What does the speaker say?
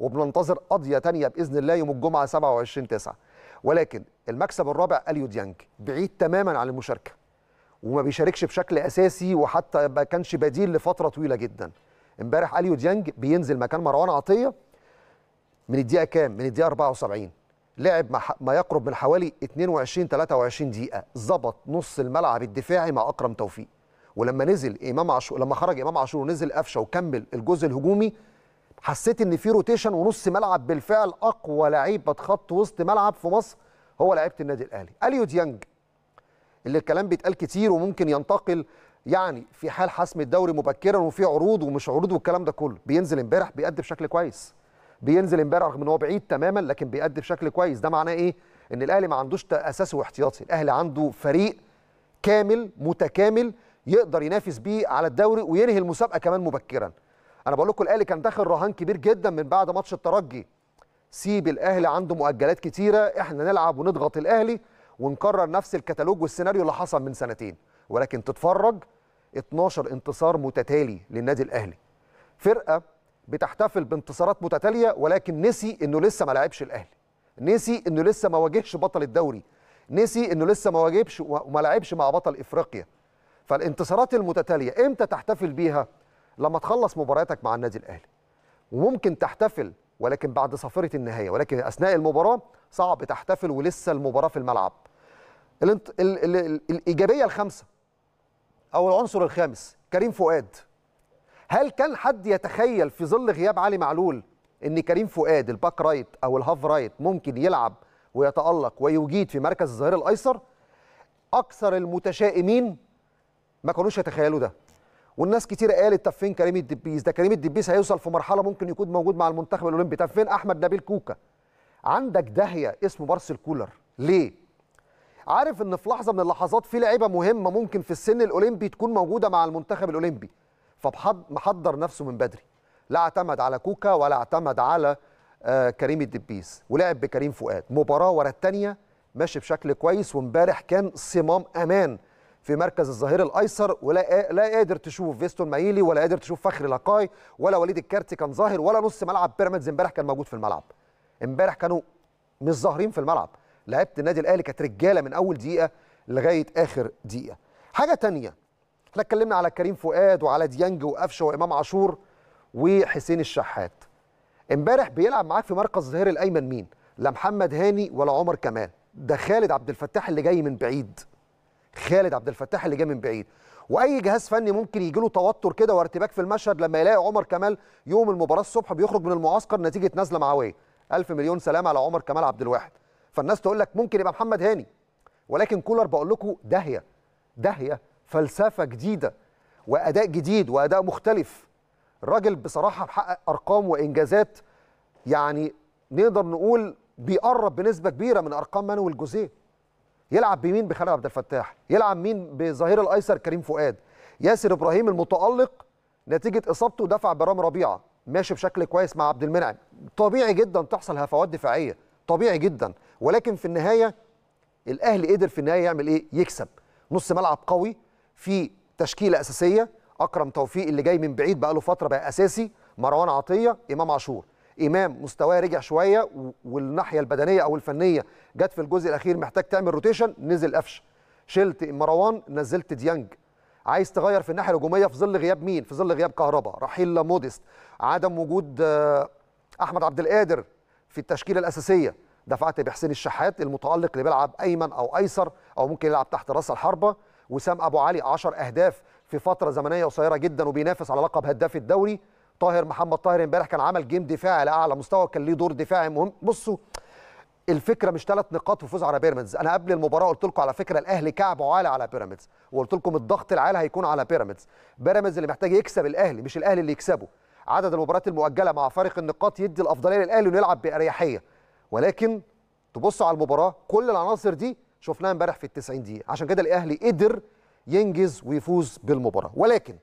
وبننتظر قضيه ثانيه باذن الله يوم الجمعه 27 9 ولكن المكسب الرابع اليو ديانج بعيد تماما عن المشاركه وما بيشاركش بشكل اساسي وحتى ما كانش بديل لفتره طويله جدا امبارح اليو ديانج بينزل مكان مروان عطيه من الدقيقه كام من الدقيقه 74 لعب ما يقرب من حوالي 22 23 دقيقه ظبط نص الملعب الدفاعي مع اكرم توفيق ولما نزل امام عاشور لما خرج امام عاشور ونزل قفشه وكمل الجزء الهجومي حسيت ان في روتيشن ونص ملعب بالفعل اقوى لعيب خط وسط ملعب في مصر هو لعيبه النادي الاهلي اليو ديانج اللي الكلام بيتقال كتير وممكن ينتقل يعني في حال حسم الدوري مبكرا وفي عروض ومش عروض والكلام ده كله بينزل امبارح بيأدي بشكل كويس بينزل امبارح رغم ان هو بعيد تماما لكن بيأدي بشكل كويس ده معناه ايه ان الاهلي ما عندوش اساسي واحتياطي الاهلي عنده فريق كامل متكامل يقدر ينافس بيه على الدوري وينهي المسابقه كمان مبكرا انا بقول لكم الاهلي كان داخل رهان كبير جدا من بعد ماتش الترجي سيب الاهلي عنده مؤجلات كتيره احنا نلعب ونضغط الاهلي ونكرر نفس الكتالوج والسيناريو اللي حصل من سنتين ولكن تتفرج 12 انتصار متتالي للنادي الاهلي فرقه بتحتفل بانتصارات متتاليه ولكن نسي انه لسه ما لعبش الاهلي نسي انه لسه ما واجهش بطل الدوري نسي انه لسه ما واجهش وما لعبش مع بطل افريقيا فالانتصارات المتتاليه امتى تحتفل بيها لما تخلص مبارياتك مع النادي الاهلي وممكن تحتفل ولكن بعد صافره النهايه ولكن اثناء المباراه صعب تحتفل ولسه المباراه في الملعب الانت... ال... ال... ال... الايجابيه الخامسه او العنصر الخامس كريم فؤاد هل كان حد يتخيل في ظل غياب علي معلول ان كريم فؤاد الباك رايت او الهاف رايت ممكن يلعب ويتالق ويجيد في مركز الظهير الايسر اكثر المتشائمين ما كانوش يتخيلوا ده والناس كتير قالت طب فين كريم الدبيس ده كريم الدبيس هيوصل في مرحله ممكن يكون موجود مع المنتخب الاولمبي طب فين احمد نبيل كوكا عندك داهيه اسمه مارسيل كولر ليه عارف ان في لحظه من اللحظات في لعيبه مهمه ممكن في السن الاولمبي تكون موجوده مع المنتخب الاولمبي فمحضر نفسه من بدري لا اعتمد على كوكا ولا اعتمد على آه كريم الدبيس ولعب بكريم فؤاد مباراه ورا الثانيه ماشي بشكل كويس وامبارح كان صمام امان في مركز الظهير الايسر ولا لا قادر تشوف فيستون مايلي ولا قادر تشوف فخري لقاي ولا وليد الكارتي كان ظاهر ولا نص ملعب بيراميدز امبارح كان موجود في الملعب امبارح كانوا مش ظاهرين في الملعب لعيبه النادي الاهلي كانت رجاله من اول دقيقه لغايه اخر دقيقه حاجه تانية احنا اتكلمنا على كريم فؤاد وعلى ديانج وقفشه وامام عاشور وحسين الشحات امبارح بيلعب معاك في مركز الظهير الايمن مين لا محمد هاني ولا عمر كمال ده خالد عبد الفتاح اللي جاي من بعيد خالد عبد الفتاح اللي جه من بعيد واي جهاز فني ممكن يجي له توتر كده وارتباك في المشهد لما يلاقي عمر كمال يوم المباراه الصبح بيخرج من المعسكر نتيجه نزله معويه ألف مليون سلام على عمر كمال عبد الواحد فالناس تقول لك ممكن يبقى محمد هاني ولكن كولر بقول لكم داهيه داهيه فلسفه جديده واداء جديد واداء مختلف الراجل بصراحه حقق ارقام وانجازات يعني نقدر نقول بيقرب بنسبه كبيره من ارقام مانويل جوزيه يلعب بمين بخالد عبد الفتاح يلعب مين بظهير الايسر كريم فؤاد ياسر ابراهيم المتالق نتيجه اصابته دفع برام ربيعه ماشي بشكل كويس مع عبد المنعم طبيعي جدا تحصل هفوات دفاعيه طبيعي جدا ولكن في النهايه الاهلي قدر في النهايه يعمل ايه يكسب نص ملعب قوي في تشكيله اساسيه اكرم توفيق اللي جاي من بعيد بقى له فتره بقى اساسي مروان عطيه امام عاشور امام مستواه رجع شويه والناحيه البدنيه او الفنيه جت في الجزء الاخير محتاج تعمل روتيشن نزل قفشه شلت مروان نزلت ديانج عايز تغير في الناحيه الهجوميه في ظل غياب مين في ظل غياب كهربا رحيل موديست عدم وجود آه، احمد عبد القادر في التشكيله الاساسيه دفعت بحسين الشحات المتالق اللي بيلعب ايمن او ايسر او ممكن يلعب تحت راس الحربه وسام ابو علي 10 اهداف في فتره زمنيه قصيره جدا وبينافس على لقب هداف الدوري طاهر محمد طاهر امبارح كان عمل جيم دفاعي لاعلى مستوى كان ليه دور دفاعي مهم بصوا الفكره مش ثلاث نقاط وفوز على بيراميدز انا قبل المباراه قلت لكم على فكره الاهلي كعبه عالي على بيراميدز وقلت لكم الضغط العالي هيكون على بيراميدز بيراميدز اللي محتاج يكسب الاهلي مش الاهلي اللي يكسبه عدد المباريات المؤجله مع فارق النقاط يدي الافضليه للاهلي ونلعب باريحيه ولكن تبصوا على المباراه كل العناصر دي شفناها امبارح في ال 90 دقيقه عشان كده الاهلي قدر ينجز ويفوز بالمباراه ولكن